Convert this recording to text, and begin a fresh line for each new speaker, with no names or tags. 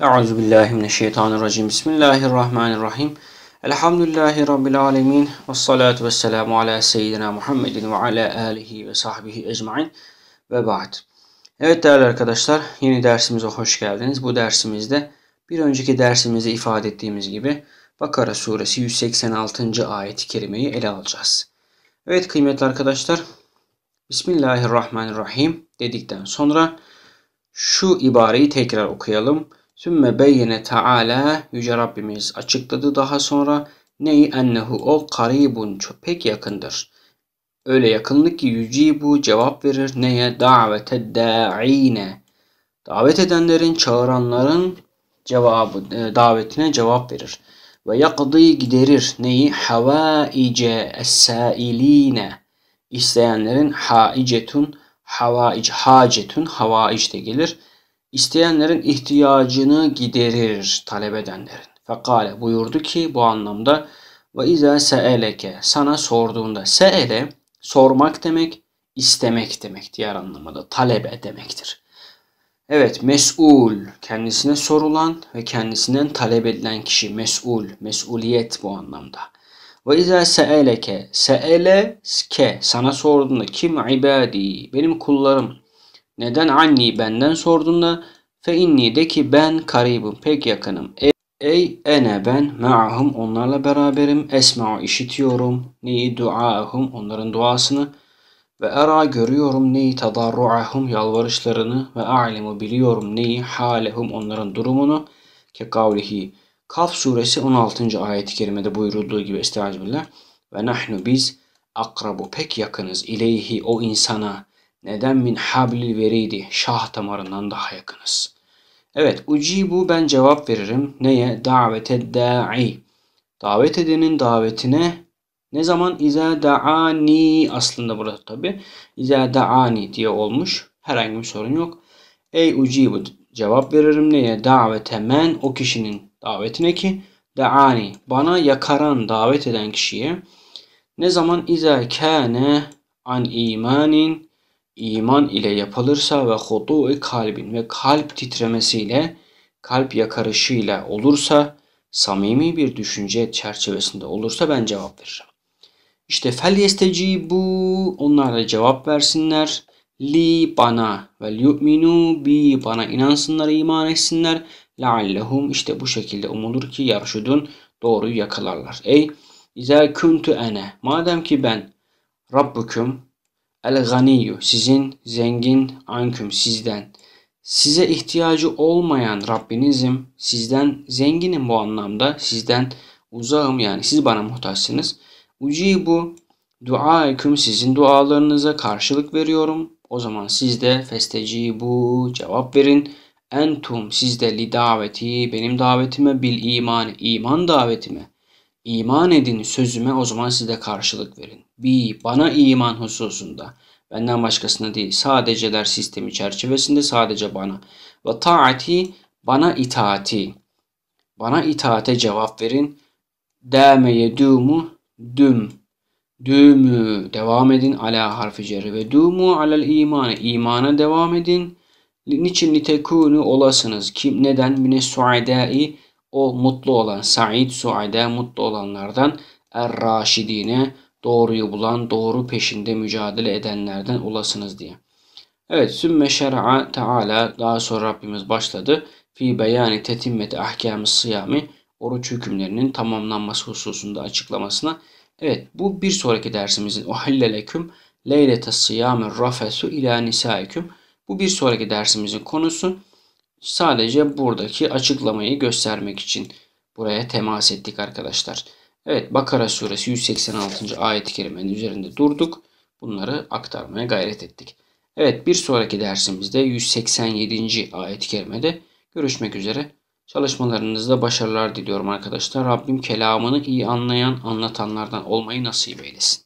Euzu billahi mineşşeytanirracim. Bismillahirrahmanirrahim. Elhamdülillahi rabbil alamin. Ves salatu vesselamu ala seyyidina Muhammedin ve ala alihi ve sahbihi ecmaîn. Ve ba'd. Evet değerli arkadaşlar, yeni dersimize hoş geldiniz. Bu dersimizde bir önceki dersimizde ifade ettiğimiz gibi Bakara suresi 186. ayet-i kerimeyi ele alacağız. Evet kıymetli arkadaşlar, Bismillahirrahmanirrahim dedikten sonra şu ibareyi tekrar okuyalım. Sümme beyine Taala, Yüce Rabbimiz açıkladı daha sonra neyi ennehu o karibun pek yakındır. Öyle yakınlık ki bu cevap verir neye davete da'ine. Davet edenlerin, çağıranların cevabı, e, davetine cevap verir. Ve yakdı giderir neyi havaice esailine sailine İsteyenlerin haicetun, havaic, hacetun, havaic de gelir İsteyenlerin ihtiyacını giderir talep edenlerin. Fekale buyurdu ki bu anlamda ve izâ se'eleke sana sorduğunda se'ele sormak demek istemek demek diğer anlamda talebe demektir. Evet mesul kendisine sorulan ve kendisinden talep edilen kişi mesul mesuliyet bu anlamda. Ve izâ se'eleke se'ele ke sana sorduğunda kim ibadi benim kullarım neden anni benden sorduğunda fe inni de ki ben karibim pek yakınım. Ey, ey ene ben ma'ahum onlarla beraberim. Esma'u işitiyorum. Neyi duahum onların duasını. Ve ara görüyorum neyi tadarruahum yalvarışlarını. Ve a'limu biliyorum neyi halehum onların durumunu. Ke kavlihi. Kaf suresi 16. ayet-i kerimede buyurulduğu gibi estağfirullah. Ve nahnu biz akrabu pek yakınız ileyhi o insana neden min hablil veriydi? Şah damarından daha yakınız. Evet ucibu ben cevap veririm. Neye? Davete da'i. Davet edenin davetine ne zaman iza da'ani aslında burada tabi. İza da'ani diye olmuş. Herhangi bir sorun yok. Ey ucibu cevap veririm neye? Davete men o kişinin davetine ki da'ani bana yakaran davet eden kişiye ne zaman iza kâne an imanin iman ile yapılırsa ve hudu kalbin ve kalp titremesiyle, kalp yakarışıyla olursa, samimi bir düşünce çerçevesinde olursa ben cevap veririm. İşte fel bu, onlara cevap versinler. Li bana ve yu'minu bi bana inansınlar iman etsinler. Leallehum işte bu şekilde umulur ki yarşudun doğruyu yakalarlar. Ey İzel kuntu ene madem ki ben Rabbuküm El Ganiyu, sizin zengin anküm sizden. Size ihtiyacı olmayan Rabbinizim sizden zenginim bu anlamda sizden uzağım yani siz bana muhtaçsınız. dua duaeküm sizin dualarınıza karşılık veriyorum. O zaman siz de bu cevap verin. Entum siz de li daveti benim davetime bil iman iman davetime. İman edin sözüme o zaman siz de karşılık verin bi bana iman hususunda benden başkasına değil sadeceler sistemi çerçevesinde sadece bana ve taati bana itaati bana itaate cevap verin dâmeye dümu düm dümü devam edin ala harfi ceri ve dümu alel imanı imana devam edin niçin nitekunu olasınız kim neden mine suadai o mutlu olan said suada mutlu olanlardan er raşidine doğruyu bulan, doğru peşinde mücadele edenlerden olasınız diye. Evet, sümme şer'a Teala daha sonra Rabbimiz başladı. Fi beyani tetimmeti ahkamı sıyami oruç hükümlerinin tamamlanması hususunda açıklamasına. Evet, bu bir sonraki dersimizin o uhilleleküm leylete sıyâmin rafesu ilâ nisâiküm. Bu bir sonraki dersimizin konusu. Sadece buradaki açıklamayı göstermek için buraya temas ettik arkadaşlar. Evet Bakara suresi 186. ayet-i kerimenin üzerinde durduk. Bunları aktarmaya gayret ettik. Evet bir sonraki dersimizde 187. ayet-i kerimede görüşmek üzere. Çalışmalarınızda başarılar diliyorum arkadaşlar. Rabbim kelamını iyi anlayan, anlatanlardan olmayı nasip eylesin.